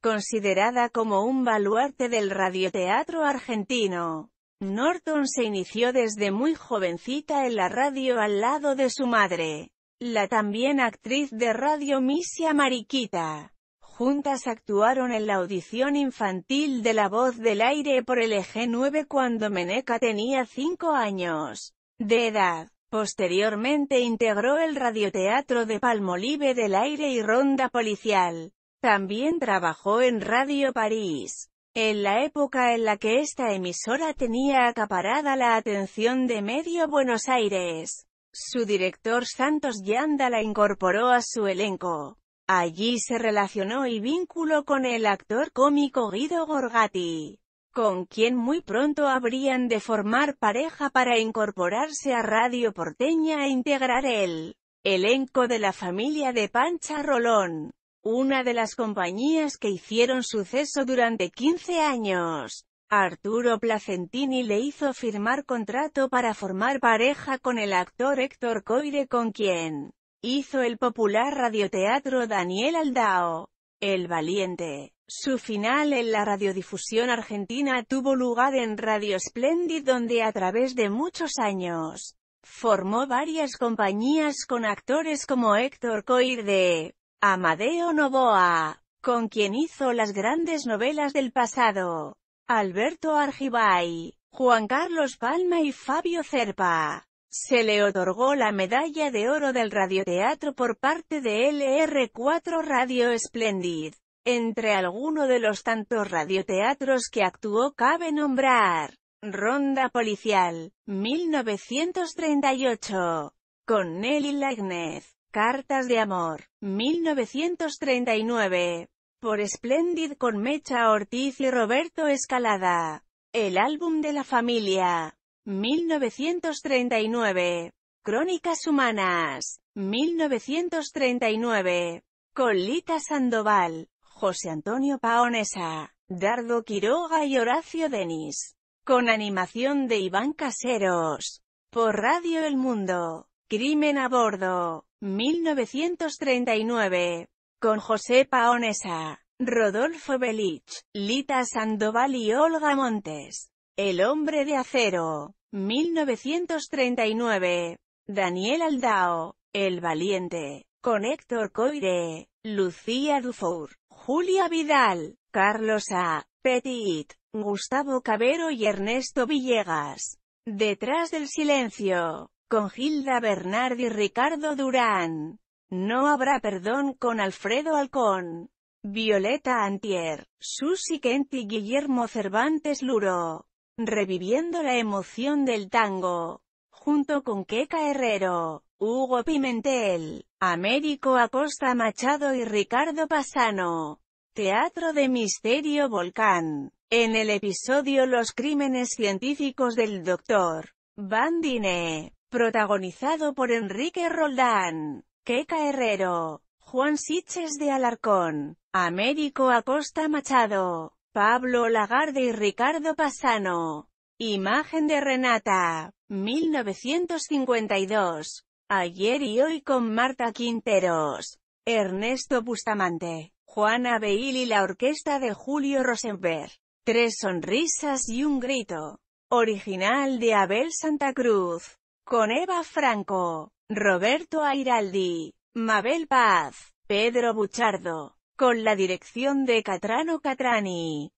Considerada como un baluarte del radioteatro argentino, Norton se inició desde muy jovencita en la radio al lado de su madre, la también actriz de radio Misia Mariquita. Juntas actuaron en la audición infantil de La Voz del Aire por el EG9 cuando Meneca tenía cinco años de edad. Posteriormente integró el radioteatro de Palmolive del Aire y Ronda Policial. También trabajó en Radio París. En la época en la que esta emisora tenía acaparada la atención de medio Buenos Aires, su director Santos Yanda la incorporó a su elenco. Allí se relacionó y vínculo con el actor cómico Guido Gorgati, con quien muy pronto habrían de formar pareja para incorporarse a Radio Porteña e integrar el elenco de la familia de Pancha Rolón una de las compañías que hicieron suceso durante 15 años. Arturo Placentini le hizo firmar contrato para formar pareja con el actor Héctor Coire con quien hizo el popular radioteatro Daniel Aldao. El Valiente. Su final en la radiodifusión argentina tuvo lugar en Radio Splendid donde a través de muchos años formó varias compañías con actores como Héctor Coire de Amadeo Novoa, con quien hizo las grandes novelas del pasado. Alberto Argibay, Juan Carlos Palma y Fabio Cerpa. Se le otorgó la medalla de oro del radioteatro por parte de LR4 Radio Splendid. Entre algunos de los tantos radioteatros que actuó cabe nombrar Ronda Policial, 1938, con Nelly Lagnez, Cartas de Amor, 1939. Por Splendid con Mecha Ortiz y Roberto Escalada. El álbum de la familia. 1939. Crónicas Humanas. 1939. Con Lita Sandoval, José Antonio Paonesa, Dardo Quiroga y Horacio Denis. Con animación de Iván Caseros. Por Radio El Mundo. Crimen a Bordo. 1939. Con José Paonesa, Rodolfo Belich, Lita Sandoval y Olga Montes. El hombre de acero. 1939. Daniel Aldao, El valiente. Con Héctor Coire, Lucía Dufour, Julia Vidal, Carlos A. Petit, Gustavo Cabero y Ernesto Villegas. Detrás del silencio con Gilda Bernard y Ricardo Durán. No habrá perdón con Alfredo Alcón. Violeta Antier, Susi Kent y Guillermo Cervantes Luro. Reviviendo la emoción del tango. Junto con Keka Herrero, Hugo Pimentel, Américo Acosta Machado y Ricardo Pasano. Teatro de Misterio Volcán. En el episodio Los crímenes científicos del doctor Bandine. Protagonizado por Enrique Roldán, Keca Herrero, Juan Siches de Alarcón, Américo Acosta Machado, Pablo Lagarde y Ricardo Pasano. Imagen de Renata, 1952. Ayer y hoy con Marta Quinteros, Ernesto Bustamante, Juana Beil y la orquesta de Julio Rosenberg. Tres sonrisas y un grito. Original de Abel Santa Cruz con Eva Franco, Roberto Airaldi, Mabel Paz, Pedro Buchardo, con la dirección de Catrano Catrani.